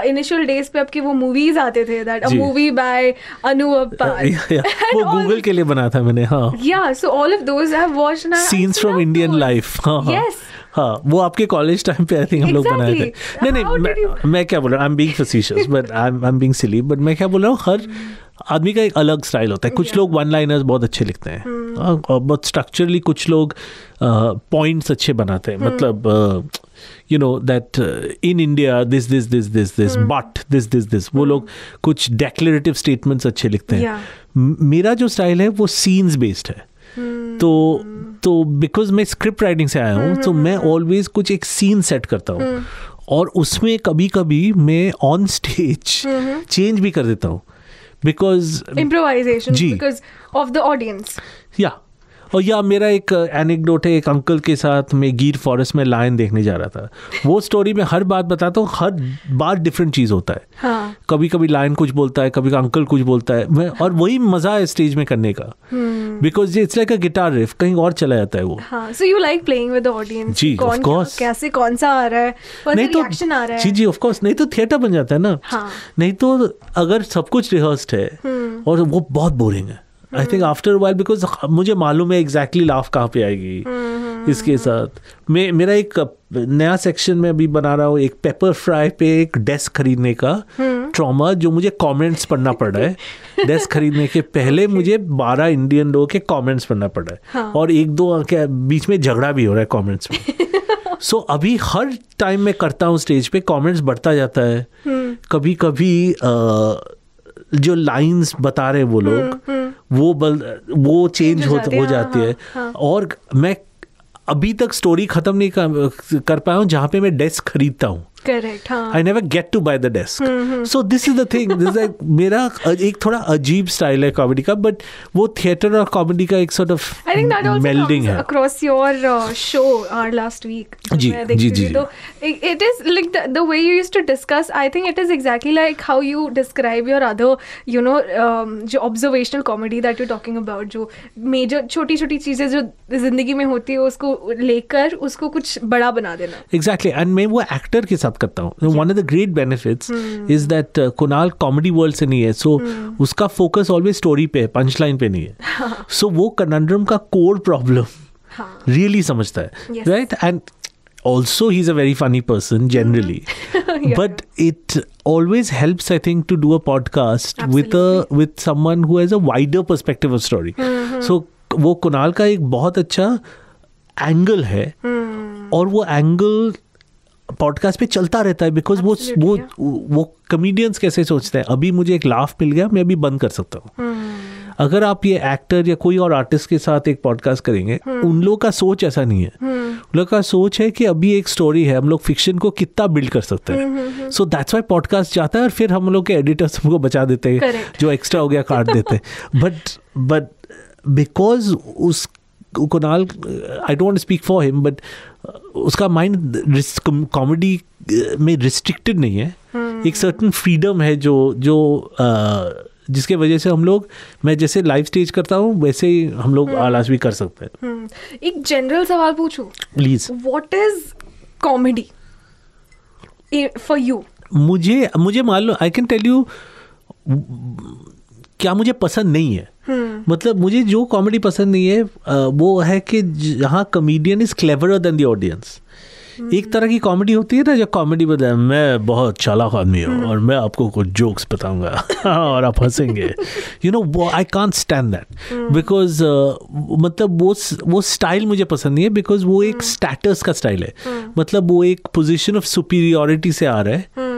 S2: इनिशियल uh, डेज पे आपकी वो मूवीज आते थे that a movie by Anu वो
S1: Google के लिए बना था मैंने हां
S2: या so all of those I have watched
S1: scenes from Indian life yes हाँ वो आपके कॉलेज टाइम पे आई थिंक हम लोग बनाए थे नहीं नहीं मैं, क्या बोल रहा हूँ I am being but I am I silly but मैं क्या बोल रहा हूँ हर आदमी का एक अलग स्टाइल होता है कुछ yeah. लोग वन लाइनर्स बहुत अच्छे लिखते हैं बट hmm. हाँ, बहुत स्ट्रक्चरली कुछ लोग पॉइंट्स uh, अच्छे बनाते हैं hmm. मतलब you know that in India this this this this this but this this this वो hmm. लोग कुछ डेक्लेरेटिव स्टेटमेंट्स अच्छे लिखते हैं yeah. मेरा जो स्टाइल है वो सीन्स बेस्ड है तो तो बिकॉज मैं स्क्रिप्ट राइटिंग से आया हूँ तो हम्म, मैं ऑलवेज हम्म, हम्म। कुछ एक सीन सेट करता हूँ और उसमें कभी कभी मैं ऑन स्टेज चेंज भी कर देता हूँ because
S2: improvisation because of the audience
S1: या और या मेरा एक एनिकडोट है एक अंकल के साथ मैं गिर फॉरेस्ट में लायन देखने जा रहा था वो स्टोरी में हर बात बताता हूँ हर बार डिफरेंट चीज़ होता है हाँ. कभी कभी लायन कुछ बोलता है कभी अंकल कुछ बोलता है मैं और वही मज़ा है स्टेज में करने का because it's like a guitar riff कहीं और चला जाता है वो
S2: so you like playing with audience ji of course कैसे कौन सा आ रहा है नहीं तो आ रहा है जी जी
S1: ऑफकोर्स नहीं तो थिएटर बन जाता है ना हाँ। नहीं तो अगर सब कुछ रिहर्स्ड है हम्म। और वो बहुत बोरिंग है I think after while because मुझे मालूम है एग्जैक्टली लाफ कहाँ पे आएगी हम्म, इसके हम्म, साथ मैं मेरा एक नया सेक्शन में अभी बना रहा हूँ एक पेपर फ्राई पे एक डेस्क खरीदने का ट्रॉमा हम्म। जो मुझे कमेंट्स पढ़ना पड़ रहा है डेस्क खरीदने के पहले मुझे बारह इंडियन लोगों के कमेंट्स पढ़ना पड़ रहा है हाँ। और एक दो के बीच में झगड़ा भी हो रहा है कमेंट्स में सो so, अभी हर टाइम मैं करता हूँ स्टेज पे कमेंट्स बढ़ता जाता है कभी कभी आ, जो लाइंस बता रहे हैं वो लोग वो बल वो चेंज हो, हो जाती हाँ, हाँ, है हाँ। और मैं अभी तक स्टोरी ख़त्म नहीं कर, कर पाया हूँ जहाँ पे मैं डेस्क खरीदता हूँ करेक्ट हाँ I never get to buy the desk so this is the thing this like मेरा एक थोड़ा अजीब स्टाइल है कॉमेडी का बट वो थिएटर और कॉमेडी का एक सॉर्ट ऑफ मेल्डिंग है
S2: across your show are last week
S1: ji ji ji
S2: it is like the way you used to discuss I think it is exactly like how you describe your other you know जो observational comedy that you talking about जो major छोटी छोटी चीजें जो जिंदगी में होती है उसको लेकर उसको कुछ बड़ा बना
S1: देना एग्जैक्टली एंड मैं वो एक्टर के साथ सब करता हूँ one of the great benefits is that Kunal comedy world से नहीं है सो so, हम्म। उसका फोकस ऑलवेज स्टोरी पे है पंच लाइन पे नहीं है सो हाँ। so, वो कनंड्रम का कोर प्रॉब्लम रियली समझता है right and also he is a very funny person generally but it always helps I think to do a podcast with with someone whose a wider perspective of story so वो कुनाल का एक बहुत अच्छा angle है mm. और वो angle podcast पे चलता रहता है बिकॉज वो वो वो कमेडियंस कैसे सोचते हैं अभी मुझे एक लाफ मिल गया मैं अभी बंद कर सकता हूँ हम्म। अगर आप ये एक्टर या कोई और आर्टिस्ट के साथ एक पॉडकास्ट करेंगे हम्म। उन लोग का सोच ऐसा नहीं है हम्म। उन लोग का सोच है कि अभी एक स्टोरी है हम लोग फिक्शन को कितना बिल्ड कर सकते हैं सो दैट्स वाई पॉडकास्ट जाता है और फिर हम लोग के एडिटर्स हमको बचा देते हैं जो एक्स्ट्रा हो गया काट देते हैं बट बट बिकॉज उस Kunal I don't speak for him but उसका माइंड कॉमेडी में रिस्ट्रिक्टेड नहीं है हम्म। एक सर्टन फ्रीडम है जो जो जिसके वजह से हम लोग मैं जैसे लाइव स्टेज करता हूँ वैसे ही हम लोग आलाज हम्म। आलास भी कर सकते हैं
S2: हम्म। एक जनरल सवाल पूछूं please what is comedy for you
S1: मुझे मुझे मालूम आई कैन टेल यू क्या मुझे पसंद नहीं है हम्म। मतलब मुझे जो कॉमेडी पसंद नहीं है वो है कि जहाँ comedian is clever then the audience एक तरह की कॉमेडी होती है ना जब कॉमेडी बताए मैं बहुत चालाक आदमी हूँ हम्म। और मैं आपको कुछ जोक्स बताऊंगा और आप हंसेंगे यू नो वो I can't stand that because मतलब वो वो स्टाइल मुझे पसंद नहीं है बिकॉज वो एक स्टेटस हम्म। का स्टाइल है मतलब वो एक पोजिशन ऑफ सुपीरियोरिटी से आ रहा है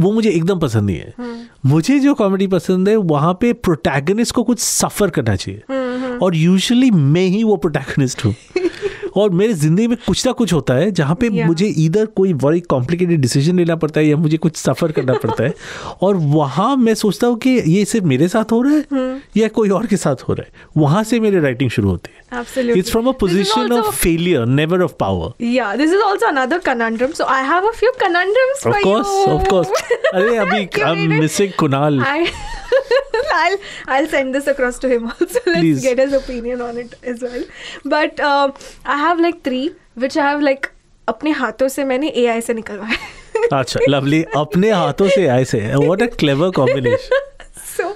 S1: वो मुझे एकदम पसंद नहीं है हम्म। मुझे जो कॉमेडी पसंद है वहाँ पे प्रोटैगनिस्ट को कुछ सफ़र करना चाहिए हम्म, हम्म। और यूजुअली मैं ही वो प्रोटैगनिस्ट हूँ और मेरे ज़िंदगी में कुछ ना कुछ होता है जहाँ पे yeah. मुझे इधर कोई बड़ी कॉम्प्लिकेटेड डिसीजन लेना पड़ता है या मुझे कुछ सफ़र करना पड़ता है और वहाँ मैं सोचता हूँ कि ये सिर्फ मेरे साथ हो रहा है या कोई और के साथ हो रहा है वहाँ से मेरी राइटिंग शुरू होती है
S2: Absolutely. It's from
S1: a position of failure, never of power.
S2: Yeah, this is also another conundrum. So I have a few conundrums of for course, you. Of course,
S1: of course. I'm missing Kunal.
S2: I, I'll I'll send this across to him also. Let's Please. get his opinion on it as well. But um, I have like three, which I have like अपने हाथों से मैंने AI से निकलवाया
S1: अच्छा lovely अपने हाथों से एआई से what a clever combination
S2: so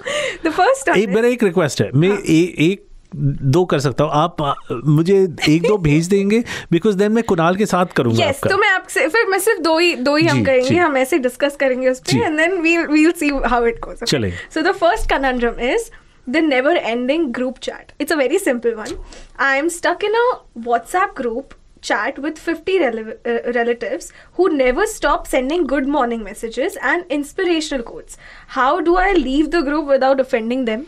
S2: the first एक मेरा
S1: एक रिक्वेस्ट है मैं एक दो कर सकता हूँ आप मुझे एक दो भेज देंगे बिकॉज देन मैं कुणाल के साथ करूंगा yes, तो मैं
S2: आपसे फिर मैं सिर्फ दो ही दो ही हम करेंगे हम ऐसे डिस्कस करेंगे उस पर and then we will see how it goes चले so the first conundrum is the never ending group chat it's a very simple one I am stuck in a WhatsApp group chat with fifty relative who never stop sending good morning messages and inspirational quotes how do I leave the group without offending them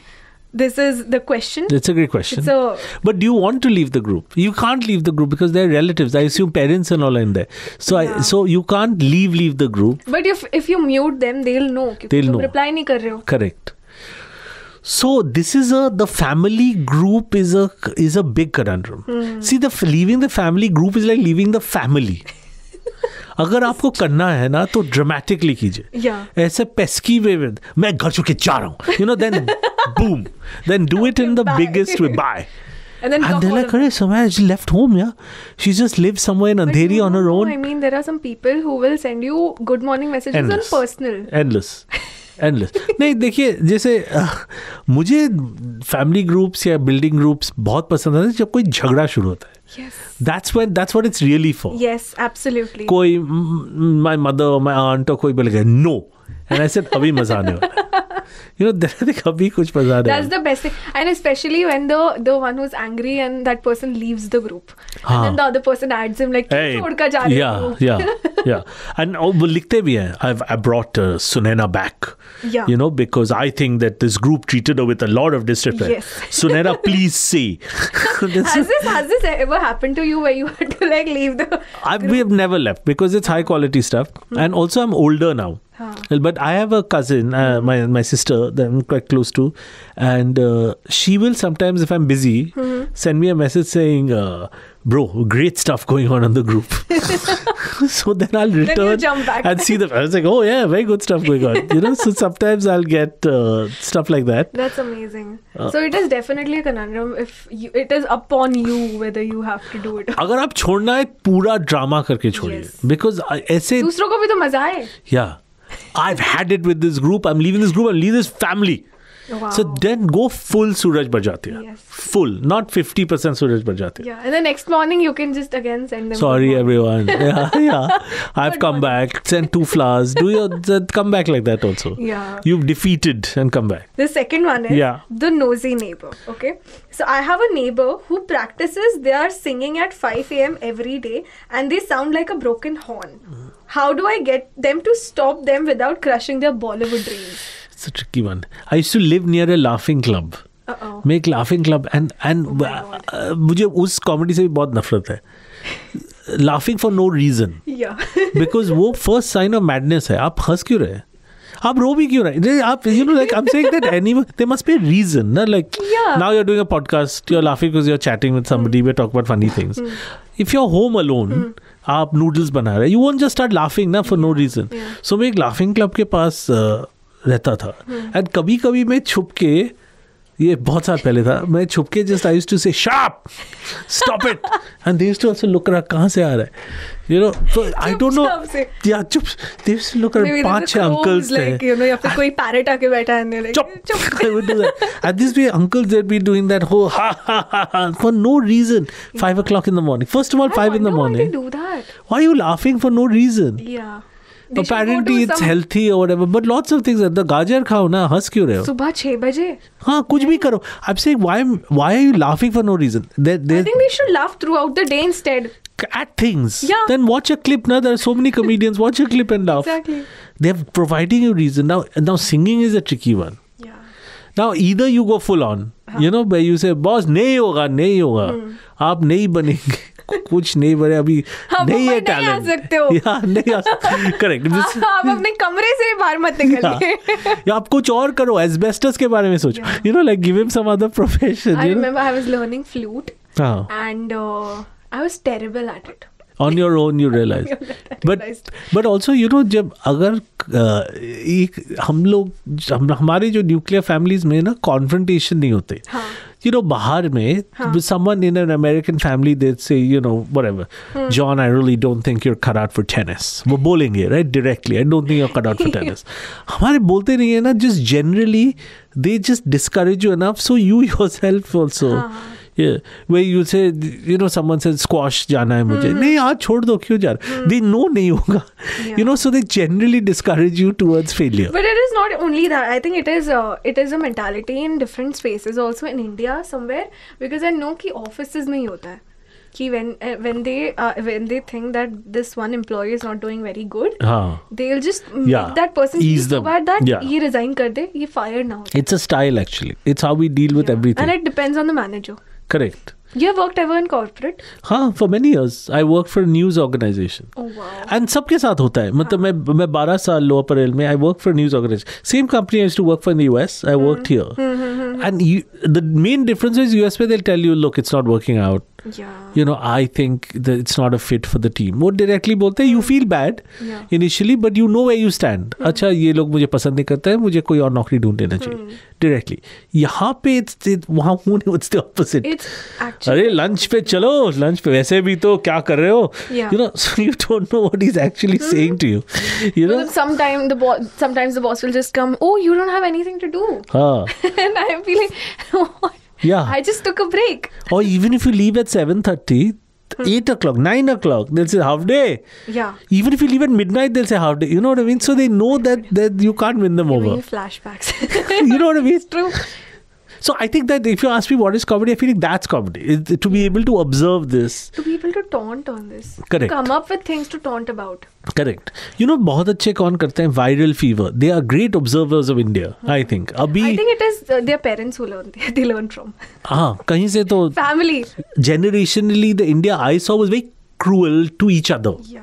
S2: this is the question. It's a great question. So,
S1: but do you want to leave the group? You can't leave the group because they're relatives. I assume parents and all are in there. So, yeah. I, so you can't leave leave the group.
S2: But if if you mute them, they'll know. They'll know. Reply nahi kar rahe ho.
S1: Correct. So this is a the family group is a is a big conundrum. Hmm. See, the leaving the family group is like leaving the family. अगर आपको करना है ना तो dramatically कीजिए ऐसे pesky way with मैं घर चुके जा रहा हूँ you know then boom then do it in the biggest way by And then and Kare, somewhere she left home, yeah. She just lives somewhere in Andheri on her own. I
S2: mean, there are some people who will send you good morning messages Endless. on personal.
S1: Endless. Endless नहीं देखिए जैसे आ, मुझे family groups या building groups बहुत पसंद आते हैं जब कोई झगड़ा शुरू होता है that's when that's what it's really for
S2: yes absolutely कोई
S1: माई मदर माई आंट और कोई बोलेगा नो एंड ऐसे अभी मजा आने वाला you know, there kabhi kuch bazaar That's the
S2: best thing. And especially when the the one who's angry and that person leaves the group.
S1: Haan. And then the
S2: other person adds him like, hey, ka ja yeah, yeah,
S1: yeah. And oh, likhte bhi hai. I've, I brought uh, Sunena back. Yeah. You know, because I think that this group treated her with a lot of disrespect. Yes. Sunena, please say.
S2: has, this, has this ever happened to you where you had to like leave the.
S1: i we have never left because it's high quality stuff. hmm And also, I'm older now. Huh. Well, but I have a cousin, uh, my my sister that I'm quite close to, and uh, she will sometimes, if I'm busy, mm-hmm. send me a message saying, uh, "Bro, great stuff going on in the group." so then I'll return then and see the. I was like, "Oh yeah, very good stuff going on." You know, so sometimes I'll get uh, stuff like that.
S2: That's amazing. Uh, so it is definitely a conundrum. If you, it is upon you whether you have to do it.
S1: अगर आप छोड़ना है पूरा drama करके छोड़िए Because uh, ऐसे दूसरों
S2: को भी तो मजा है.
S1: yeah. I've had it with this group. I'm leaving this group. I'm leaving this family. Wow. So then go full Suraj Bajatiya. Yes. Full, not 50% Suraj Bajatiya.
S2: Yeah, and the next morning you can just again send them.
S1: Sorry, everyone. yeah, yeah. I've come back. Send two flowers. Do your come back like that also. Yeah. You've defeated and come back.
S2: The second one is yeah. the nosy neighbor. Okay. So I have a neighbor who practices their singing at 5 a.m. every day and they sound like a broken horn. Mm how do I get them to stop them without crushing their Bollywood dreams?
S1: It's a tricky one. I used to live near a laughing club. Make laughing club and and मुझे उस comedy से भी बहुत नफरत है laughing for no reason because वो first sign of madness है आप हंस क्यों रहे हैं आप रो भी क्यों रहे आप you know like I am saying that any there must be a reason ना like now you are doing a podcast you are laughing because you are chatting with somebody we talk about funny things if you are home alone आप noodles बना रहे you want just start laughing ना for no reason so मैं एक laughing club के पास रहता था and hmm. कभी कभी मैं छुप के ये बहुत साल पहले था मैं छुप के just I to say sharp stop it and they too also look रहा कहाँ से आ रहा है यू नो तो आई डोंट नो या चुप दे टू लुक रहा पांच छह अंकल्स थे
S2: यू नो या फिर कोई पैरेट आके बैठा है लाइक चुप
S1: I would do that at this uncles they be doing that हो for no reason 5 o'clock in the morning first of 5 in the morning
S3: why
S1: are you laughing for no reason
S3: apparently it's some...
S1: healthy or whatever but lots of things the gajar khao na हंस क्यों रहे हो
S2: सुबह 6 बजे
S1: I'm saying, why, I am saying why why are you laughing for no reason I think
S2: they should laugh throughout the should
S1: at things yeah. then watch a clip now there are so many comedians watch a clip and laugh exactly. they're providing you reason now now singing is a tricky one yeah. now either you go full on huh. you know where you say boss nahi hoga nahi hoga hmm. aap nahi banenge कुछ नहीं बने अभी नहीं है talent नहीं आ सकते हो या नहीं आ करेक्ट हाँ, आप
S2: अपने कमरे से बाहर मत निकलिए
S1: हाँ, या आप कुछ और करो एस्बेस्टस के बारे में सोचो you know like give him some other profession I remember
S2: I was learning flute and I was terrible at it
S1: on your own you realise but but also you know जब अगर uh, एक हम लोग हमारे जो nuclear families में ना confrontation नहीं होते हाँ. you know, Bahar mein, huh. someone in an American family, they'd say, you know, whatever, hmm. John, I really don't think you're cut out for tennis. We're bowling here, right? Directly. I don't think you're cut out for tennis. Hamare bolte nahi hai na, just generally, they just discourage you enough. So you yourself also. huh way you say you know someone say squash जाना है मुझे नहीं आज छोड़ दो क्यों जा रहा दे नो नहीं होगा you know so they generally discourage you towards failure
S2: but it is not only that I think it is it is a mentality in different spaces also in India somewhere because I know कि offices में ही होता है कि when uh, when they uh, when they think that this one employee is not doing very good हाँ. they'll just make yeah. that person ease them about that yeah. ये resign कर दे ये fire ना हो
S1: it's a style actually it's how we deal with yeah. everything and
S2: it depends on the manager Correct. You have worked ever in corporate?
S1: हाँ for many years I worked for a news organization. Oh wow. And सबके साथ होता है मतलब मैं मैं 12 साल lower Parel में I worked for a news organization. Same company I used to work for in the US. I worked here. and you, the main difference is US where they'll tell you look it's not working out. Yeah. You know I think that it's not a fit for the team. वो directly बोलते हैं you feel bad yeah. initially but you know where you stand. Mm. अच्छा ये लोग मुझे पसंद नहीं करते हैं मुझे कोई और नौकरी ढूंढ लेना चाहिए. Directly. यहाँ पे it's वहाँ होने it's the opposite. It's अरे लंच पे चलो लंच पे वैसे भी तो क्या कर रहे हो you know you don't know what is actually saying to you you know
S2: sometime the sometimes the boss will just come oh you don't have anything to do हां and I am feeling Yeah. I just took a break.
S1: Or even if you leave at 7.30, hmm. 8 o'clock, 9 o'clock, they'll say half day. Yeah. Even if you leave at midnight, they'll say half day. You know what I mean? So they know that, that you can't win them over. flashbacks. you know what I mean? It's true. So I think that if you ask me what is comedy, I feel like that's comedy. to be able to observe this.
S2: To be able to taunt on this. Correct. To come up with things to taunt about.
S1: Correct you know बहुत अच्छे कौन करते हैं viral fever they are great observers of India I think अभी I think
S2: it is their parents who learn they learn from
S1: हां कहीं से तो family generationally the India I saw was very cruel to each other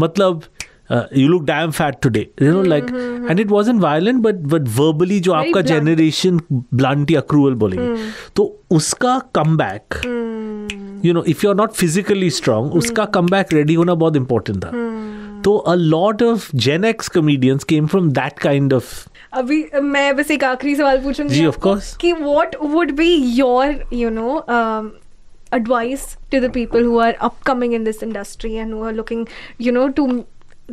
S1: मतलब uh, you look damn fat today you know like mm-hmm. and it wasn't violent but but verbally जो आपका generation blunt या cruel बोलेंगे mm. तो उसका comeback hmm. you know, if you are not physically strong, उसका hmm. comeback ready ready होना बहुत important था तो a lot of Gen X comedians came from that kind of
S3: अभी
S2: मैं बस एक आखिरी सवाल पूछूंगी जी ऑफ कोर्स कि what would be your you know advice to the people who are upcoming in this industry and who are looking you know to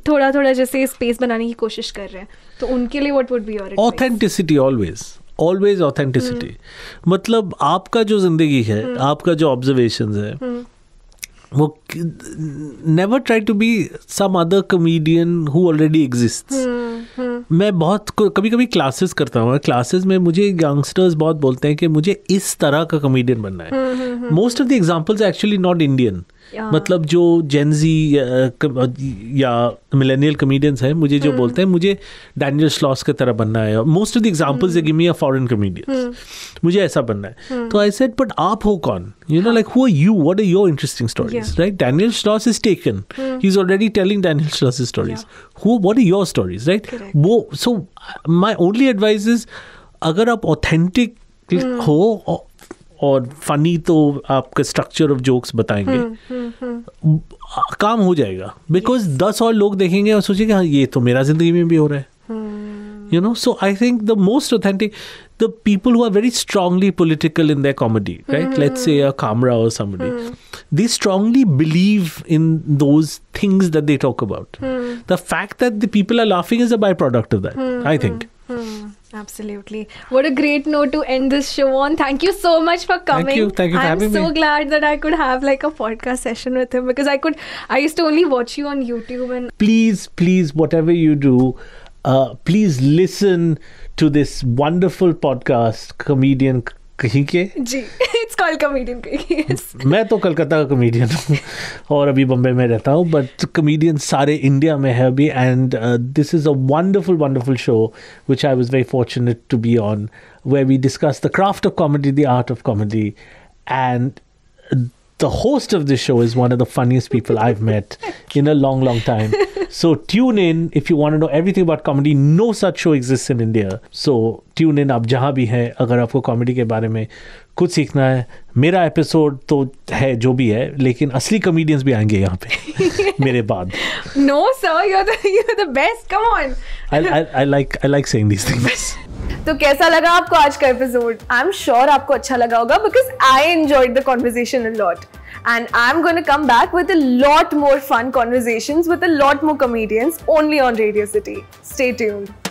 S2: थोड़ा थोड़ा जैसे स्पेस बनाने की कोशिश कर रहे हैं तो उनके लिए what would be your
S1: authenticity always always authenticity मतलब आपका जो जिंदगी है hmm. आपका जो ऑब्जर्वेशन है hmm. वो never try to be some other comedian who already exist मैं बहुत कभी कभी क्लासेस करता हूँ क्लासेस में मुझे यंगस्टर्स बहुत बोलते हैं कि मुझे इस तरह का कमेडियन बनना है most of the examples actually not Indian मतलब जो जेंजी या मिलेनियल कमेडियंस हैं मुझे जो hmm. बोलते हैं मुझे डैनियल स्लॉस की तरह बनना है most of the examples they give me a foreign comedians मुझे ऐसा बनना है hmm. तो आई सेड बट आप हो कौन you know like who are you what are your interesting stories right Daniel Sloss is taken he is already telling Daniel Sloss stories who what are your stories right वो so my only advice is अगर आप authentic hmm. हो और funny तो आपके structure of jokes बताएंगे हुँ, हुँ, हुँ. काम हो जाएगा बिकॉज दस और लोग देखेंगे और सोचेंगे हाँ ये तो मेरा जिंदगी में भी हो रहा है you know so I think the most authentic the people who are very strongly political in the comedy right let say Kamra और Samay they strongly believe in those things that they talk about the fact that the people are laughing is a by product of that I think
S2: Absolutely. What a great note to end this show on. Thank you so much for coming. Thank you. Thank you for I'm having so me. glad that I could have like a podcast session with him because I could I used to only watch you on YouTube and
S1: please, please, whatever you do, uh, please listen to this wonderful podcast, comedian कहीं के
S2: जी it's called comedian
S3: कहीं
S1: मैं तो कलकत्ता का comedian हूँ और अभी बम्बे में रहता हूँ बट कॉमेडियन सारे इंडिया में है अभी and this is a wonderful wonderful show which I was very fortunate to be on way we discuss the craft of comedy the art of comedy and the host of this show is one of the funniest people I've met in a long, long time. So tune in if you want to know everything about comedy. No such show exists in India. So tune in tune bhi hai agar भी comedy ke आपको mein kuch बारे hai. Mera episode to hai jo bhi hai lekin asli comedians bhi aayenge yahan pe mere baad.
S2: No sir, you're the, you're the best. Come on.
S1: I, I, I like I like saying these things.
S2: तो कैसा लगा आपको आज का episode I am sure आपको अच्छा लगा होगा because I enjoy the conversation lot and I am gonna come back with a lot more fun conversation with a lot more comedians only on Radio City state